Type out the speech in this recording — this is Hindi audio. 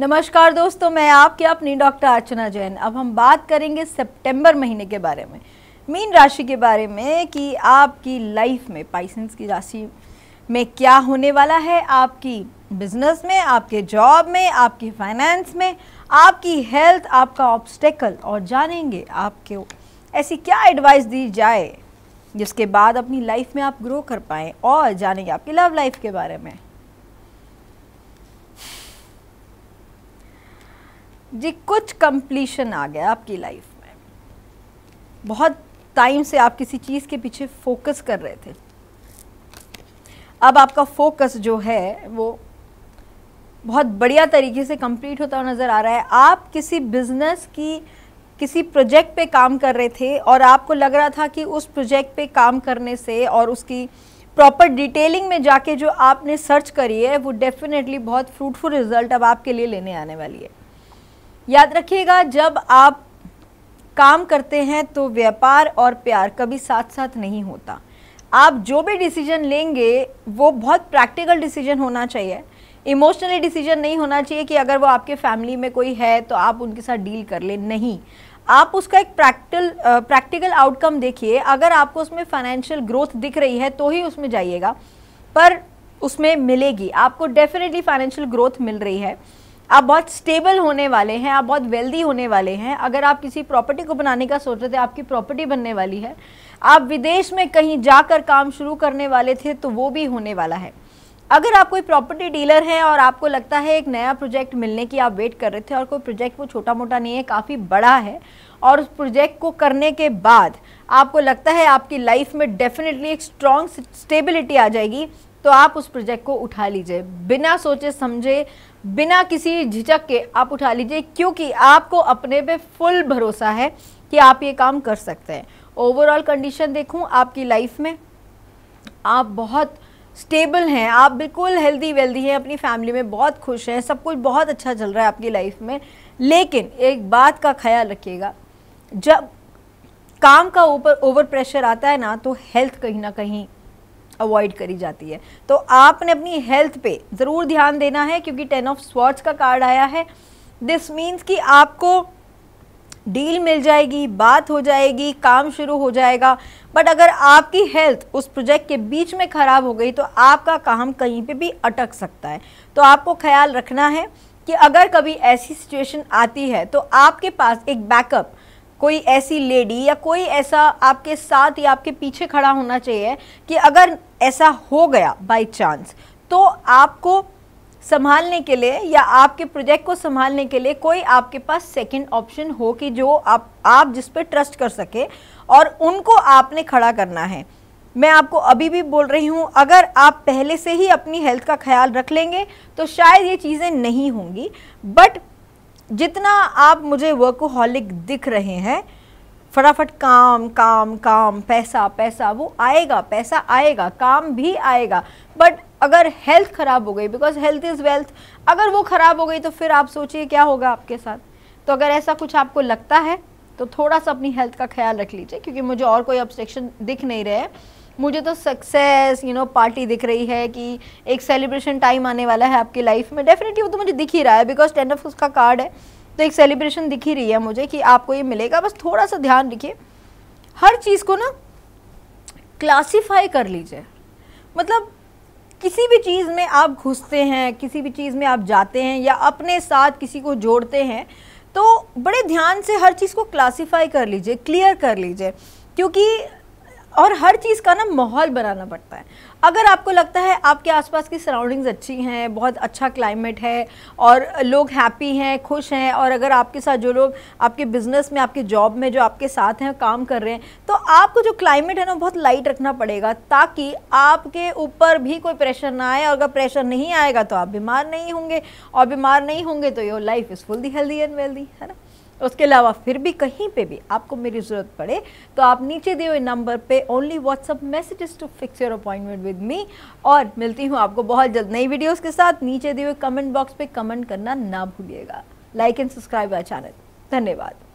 नमस्कार दोस्तों मैं आपके अपनी डॉक्टर अर्चना जैन अब हम बात करेंगे सितंबर महीने के बारे में मीन राशि के बारे में कि आपकी लाइफ में पाइसेंस की राशि में क्या होने वाला है आपकी बिजनेस में आपके जॉब में आपके फाइनेंस में आपकी हेल्थ आपका ऑब्स्टेकल और जानेंगे आपको ऐसी क्या एडवाइस दी जाए जिसके बाद अपनी लाइफ में आप ग्रो कर पाएँ और जानेंगे आपकी लव लाइफ के बारे में जी कुछ कंप्लीशन आ गया आपकी लाइफ में बहुत टाइम से आप किसी चीज़ के पीछे फोकस कर रहे थे अब आपका फोकस जो है वो बहुत बढ़िया तरीके से कंप्लीट होता हुआ नज़र आ रहा है आप किसी बिजनेस की किसी प्रोजेक्ट पे काम कर रहे थे और आपको लग रहा था कि उस प्रोजेक्ट पे काम करने से और उसकी प्रॉपर डिटेलिंग में जाके जो आपने सर्च करी है वो डेफिनेटली बहुत फ्रूटफुल रिजल्ट अब आपके लिए लेने आने वाली है याद रखिएगा जब आप काम करते हैं तो व्यापार और प्यार कभी साथ साथ नहीं होता आप जो भी डिसीजन लेंगे वो बहुत प्रैक्टिकल डिसीजन होना चाहिए इमोशनली डिसीजन नहीं होना चाहिए कि अगर वो आपके फैमिली में कोई है तो आप उनके साथ डील कर ले नहीं आप उसका एक प्रैक्टिकल प्रैक्टिकल आउटकम देखिए अगर आपको उसमें फाइनेंशियल ग्रोथ दिख रही है तो ही उसमें जाइएगा पर उसमें मिलेगी आपको डेफिनेटली फाइनेंशियल ग्रोथ मिल रही है आप बहुत स्टेबल होने वाले हैं आप बहुत वेल्दी होने वाले हैं अगर आप किसी प्रॉपर्टी को बनाने का सोच रहे थे आपकी प्रॉपर्टी बनने वाली है आप विदेश में कहीं जाकर काम शुरू करने वाले थे तो वो भी होने वाला है अगर आप कोई प्रॉपर्टी डीलर हैं और आपको लगता है एक नया प्रोजेक्ट मिलने की आप वेट कर रहे थे और कोई प्रोजेक्ट वो छोटा मोटा नहीं है काफ़ी बड़ा है और उस प्रोजेक्ट को करने के बाद आपको लगता है आपकी लाइफ में डेफिनेटली एक स्ट्रॉन्ग स्टेबिलिटी आ जाएगी तो आप उस प्रोजेक्ट को उठा लीजिए बिना सोचे समझे बिना किसी झिझक के आप उठा लीजिए क्योंकि आपको अपने पे फुल भरोसा है कि आप ये काम कर सकते हैं ओवरऑल कंडीशन देखूं आपकी लाइफ में आप बहुत स्टेबल हैं आप बिल्कुल हेल्दी वेल्दी हैं अपनी फैमिली में बहुत खुश हैं सब कुछ बहुत अच्छा चल रहा है आपकी लाइफ में लेकिन एक बात का ख्याल रखिएगा जब काम का ऊपर ओवर प्रेशर आता है ना तो हेल्थ कहीं ना कहीं अवॉइड करी जाती है तो आपने अपनी हेल्थ पे ज़रूर ध्यान देना है क्योंकि टेन ऑफ स्वॉर्ड्स का कार्ड आया है दिस मीन्स कि आपको डील मिल जाएगी बात हो जाएगी काम शुरू हो जाएगा बट अगर आपकी हेल्थ उस प्रोजेक्ट के बीच में ख़राब हो गई तो आपका काम कहीं पे भी अटक सकता है तो आपको ख्याल रखना है कि अगर कभी ऐसी सिचुएशन आती है तो आपके पास एक बैकअप कोई ऐसी लेडी या कोई ऐसा आपके साथ या आपके पीछे खड़ा होना चाहिए कि अगर ऐसा हो गया बाय चांस तो आपको संभालने के लिए या आपके प्रोजेक्ट को संभालने के लिए कोई आपके पास सेकंड ऑप्शन हो कि जो आप आप जिस पर ट्रस्ट कर सके और उनको आपने खड़ा करना है मैं आपको अभी भी बोल रही हूँ अगर आप पहले से ही अपनी हेल्थ का ख्याल रख लेंगे तो शायद ये चीज़ें नहीं होंगी बट जितना आप मुझे वर्कोहॉलिक दिख रहे हैं फटाफट काम काम काम पैसा पैसा वो आएगा पैसा आएगा काम भी आएगा बट अगर हेल्थ ख़राब हो गई बिकॉज हेल्थ इज़ वेल्थ अगर वो ख़राब हो गई तो फिर आप सोचिए क्या होगा आपके साथ तो अगर ऐसा कुछ आपको लगता है तो थोड़ा सा अपनी हेल्थ का ख्याल रख लीजिए क्योंकि मुझे और कोई ऑब्स्ट्रक्शन दिख नहीं रहे हैं मुझे तो सक्सेस यू नो पार्टी दिख रही है कि एक सेलिब्रेशन टाइम आने वाला है आपकी लाइफ में डेफिनेटली वो तो मुझे दिख ही रहा है बिकॉज टेन ऑफ उसका कार्ड है तो एक सेलिब्रेशन दिख ही रही है मुझे कि आपको ये मिलेगा बस थोड़ा सा ध्यान रखिए हर चीज़ को ना क्लासीफाई कर लीजिए मतलब किसी भी चीज़ में आप घुसते हैं किसी भी चीज़ में आप जाते हैं या अपने साथ किसी को जोड़ते हैं तो बड़े ध्यान से हर चीज़ को क्लासीफाई कर लीजिए क्लियर कर लीजिए क्योंकि और हर चीज़ का ना माहौल बनाना पड़ता है अगर आपको लगता है आपके आसपास की सराउंडिंग्स अच्छी हैं बहुत अच्छा क्लाइमेट है और लोग हैप्पी हैं खुश हैं और अगर आपके साथ जो लोग आपके बिज़नेस में आपके जॉब में जो आपके साथ हैं काम कर रहे हैं तो आपको जो क्लाइमेट है ना बहुत लाइट रखना पड़ेगा ताकि आपके ऊपर भी कोई प्रेशर ना आए और अगर प्रेशर नहीं आएगा तो आप बीमार नहीं होंगे और बीमार नहीं होंगे तो your life is full the healthy and wealthy है ना उसके अलावा फिर भी कहीं पे भी आपको मेरी ज़रूरत पड़े तो आप नीचे दिए हुए नंबर पे only WhatsApp messages to fix your appointment with me और मिलती हूँ आपको बहुत जल्द नई वीडियोस के साथ नीचे दिए हुए कमेंट बॉक्स पे कमेंट करना ना भूलिएगा like and subscribe our channel धन्यवाद